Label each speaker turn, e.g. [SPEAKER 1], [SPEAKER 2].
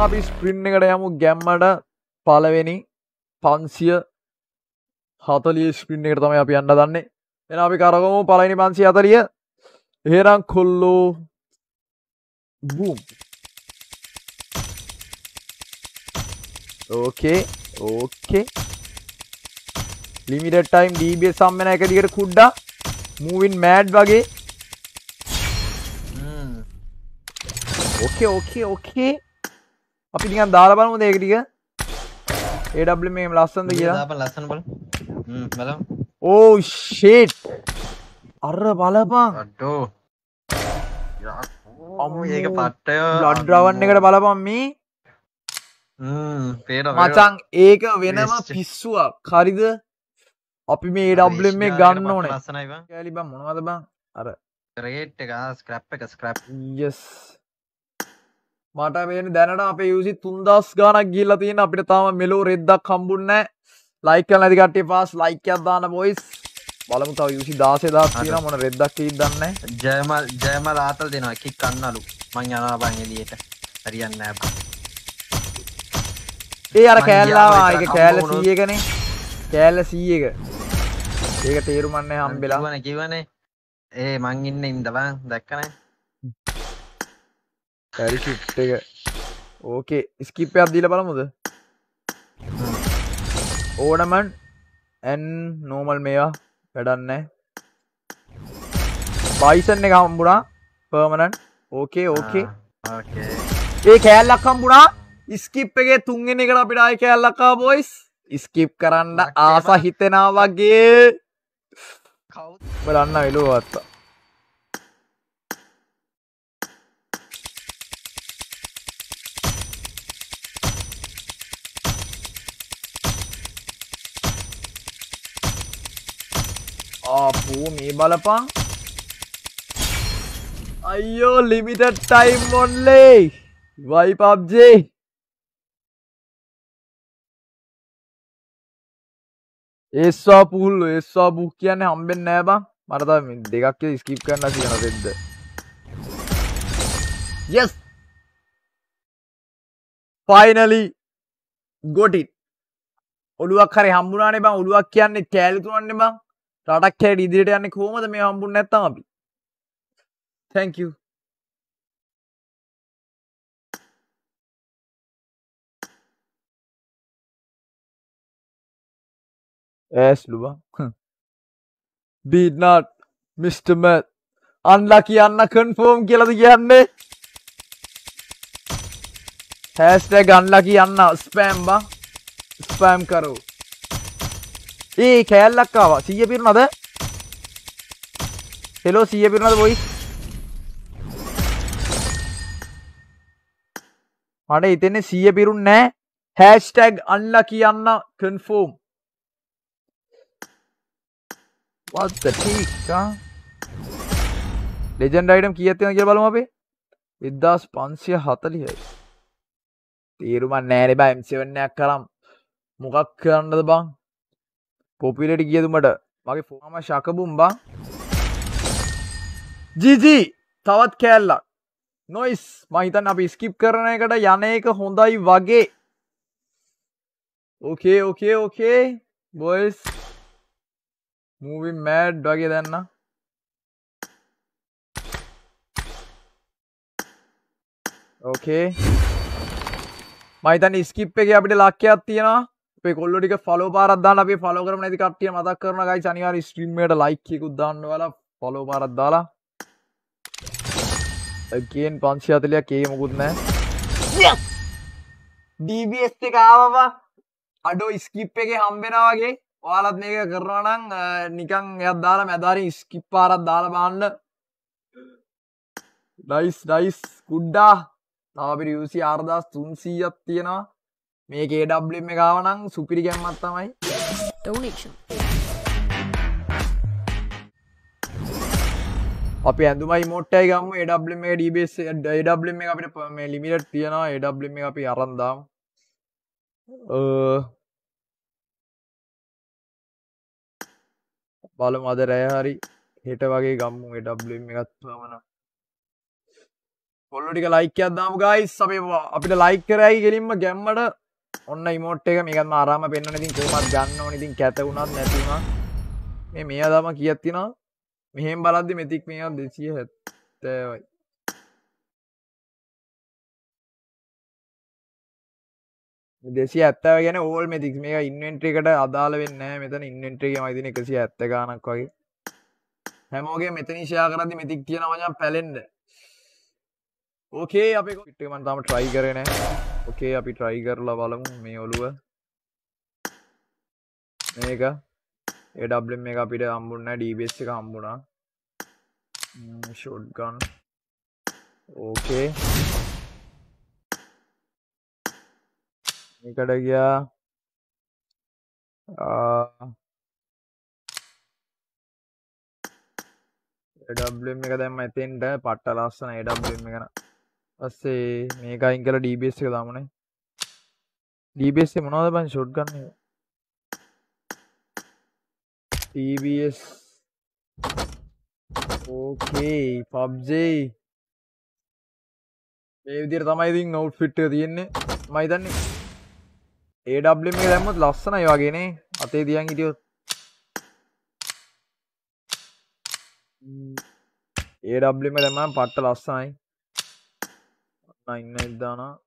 [SPEAKER 1] අපි ස්ප්‍රින්් එකට යමු ගැම්මට පලවෙනි පන්සිය හතලිය ස්පින්් එකට තම අපි යන්න දන්නේ එන අපි කරගමු පලයිනි පන්සි අතරිය එහෙරං කොල්ලෝ boom okay okay limited time ඩීබේ සම්මන එක දිකට කුඩ්ඩා මූවින් මෑඩ් වගේ ඕකේ ඕකේ ඕකේ අපි නිකන් දාලා බලමු ඒක ටික AW මේ ලස්සනද කියලා දාපන් ලස්සන බල හ්ම් බලමු ඕ oh, ෂිට් අර බලපන් අඩෝ ඒක පට්ටය ලොඩ්රවන්න එකට බලපන් මේ මචන් ඒක වෙනම පිස්සුවක් හරිද අපි මේ ඩබ්ල මේ ගන්න ඕන ලස්සනයි කෑලිබම් මොනවද බං අර රේට් එක ස්ක්‍රප් එක ස්ක්‍රප් යස් මට මේ දැනට අප යසි තුන්දස් ගානක් ගිල්ල තියෙන අපිට තාම මෙලෝ රෙද්දක් කම්බුන්න ලයික නැතිකට පස් ලයිකයක් දාන බොයිස් බලමු තව යුසි දාසේදා කියන මොන රෙද්දක් දන්න ජයමල් ජයම රාතල් දෙනවා එකක් කන්නලු මං යනවා බං එලියට හරියන්න ඒ අර කෑල්ලාවා එක කෑල්ල සීයකනේ කෑල්ල සීයක ඒක තේරුමන්නේ හම්බෙලාවන කිවනේ ඒ මං ඉන්න ඉන්දවා දැක්කනෑ පැරි ශිට් එක ඕකේ ස්කිප්පයක් දීල බලමුද ඕනමන් ඇන් නෝමල් මේවා වැඩන්න බයිසන් එක හම්බුණා පර්මණන් ඕකේ ඕකේ ඒ කෑල්ලක් හම්බුණා ස්කිප් එකේ තුන්ගෙන එකට අපිට අයි කෑල්ලක්කා බොයිස් ස්කිප් කරන්න ආස හිතෙනා වගේ බලන්න වෙලුවත්තා ඌ මේ බලපං අයියෝ ලිමිටඩ් ටයිම් ඔන්ලේ වයි පබ්ජේ ඒස්වා පුහුල්ල ඒස්වා බුක් කියන්න හම්බෙන් නෑබ මරත දෙකක් ස්කිප් කරන්න කියන දෙෙද්ද යස් පයිනලි ගොටින් ඔඩුවක් හරි හම්බුනානේ බං ඔඩුවක් කියන්නේ කෑලිතුවන්න බං රටක් හැට ඉදිරිට යන්න කෝමද මේ හම්බුන් නැත්තම අපි තැංකූ ඇස්ලුවා බීනට් මිස්ටම අන්ලා කියන්න කන්ෆෝම් කියලද කියන්නේ හැස්ට ගන්ලා කියන්න ස්පෑම්බා ස්පෑම් කරෝ ඒ කෑල්ලක්කාව සීය පිරුණද හෙලෝ සීය පිරුණද බොයි මට හිතෙන්නේ සීය පිරුන් නෑ හැස්ටැග් අල්ල කියන්න කන්ෆෝම් වත්ත ටීකා ලෙජන්ඩ අයිටම් කියත්තින කිය බලම අපේ විද්දාස් පන්සිය හතලිහයි තේරුමන් නෑනෙ බා එම්සවන්නයක් කරම් මොකක් කරන්නද බං පොපිලට ගියදුමට මගේ ෆෝම ශකබුම්බා ජීජී තවත් කෑල්ලක් නොයිස් මහිතන් අපි ස්කිප් කරන එකට යන එක හොඳයි වගේ okay okay okay boys movie mad වගේ දැන්න ඕකේ මයිතන් ස්කිප් එක අපිට ලක්කයක් තියෙනවා කොල්ලොටික ෆලෝ පාරදදාන්න අපේ ෆලෝ කරම නැති කට්ටිය මතක් කරනගයි සනිවාර ස්ට්‍රීම්මට ලයික්කෙකුත් දන්න වල ෆලෝ පාරද්දාලා කියෙන් පංචි අතලයක් ඒ මොකුත් නෑ ඩබස් එක ආවවා අඩෝ ස්කිප් එක හම්බෙනවාගේ ඔයාලත් මේක කරනනම් නිකං එයත් දාලා මැදාරින් ස්කිප් පාරත් දාලා බාන්න ඩයිස් ඩයිස් කුඩ්ඩා තාපිරි යසි ආර්දස් තුන්සීයත් තියෙනවා මේකේ ඩබ්ලිම් එකවනං සුපිරි ගැම්මත් තමයි ටවනක්ෂ අප ඇඳමයි මොට්ටයි ගම ඩබ්ලිම ඩබස් ඩබ්ලිම එක අපිට මේ ලිමිට තියෙනවා ඩබ්ලිම අපි අරන්දාම් බලම අද රෑහරි හෙට වගේ ගම්මු ඩබ්ලිම් එකත්වමන පොල්ලොටික ලයිකයක් දාම ගයිස් අපේ අපිට ලයික් කරයි කෙලින්ම ගැම්මට ඔන්න ඉමෝට් එක මේකත් ආරාම පෙන්න්න ඉතින් කොමත් ගන්න ඕනඉතින් කැතවුණත් නැතිවා මේ මේ අදම කියත්තිනා මෙහෙම බලද්දි මෙතික් මේ දෙසිය හැත්තවයි දෙසි ඇත්තව ගැන ඕල් මෙතික් මේ ඉන්වෙන්ට්‍රකට අදාල වෙන්න මෙතන ඉන්වෙන්ට්‍රේ මයිතින එකසි ඇත්ත ගනක් වගේ හැමෝගේ මෙතනි ශයා කරදි මෙතික් තියෙනවජම් පැලෙන්ඩ ඕකේ අපේ කොට්ටමන් තම ට්‍රයි කරනෑ ඕකේ අපි ට්‍රයි කරලා බලමු මේ ඔලුව මේක ඒඩම් එක අපිට හම්බුන්න ඩබස් එක හම්බුණා ෂෝඩ්ගන් ඕකේ මේකට ගියා ඩම් එක දැම්ම ඇතින්ට පට්ට ලස්සන ඒඩම් එකන අස්සේ මේකයින් කල ඩීබස් එක දාමනේ ඩීබස්ේ මොනවද බන් ෂොට් ගන්න ටබස් ඕකේ පබ්ජයි ඒවිදිර තමයිඉතින් නවට් ෆිට්ට තියෙන්නේ මයිතන්නේ ඒඩබ්ලි මේ දැම්මත් ලස්සනයි වගේනේ අතේ දියන් හිටියොත් ඒඩබ්ලිම දැම පට්ට ලස්සනයි nine Donna.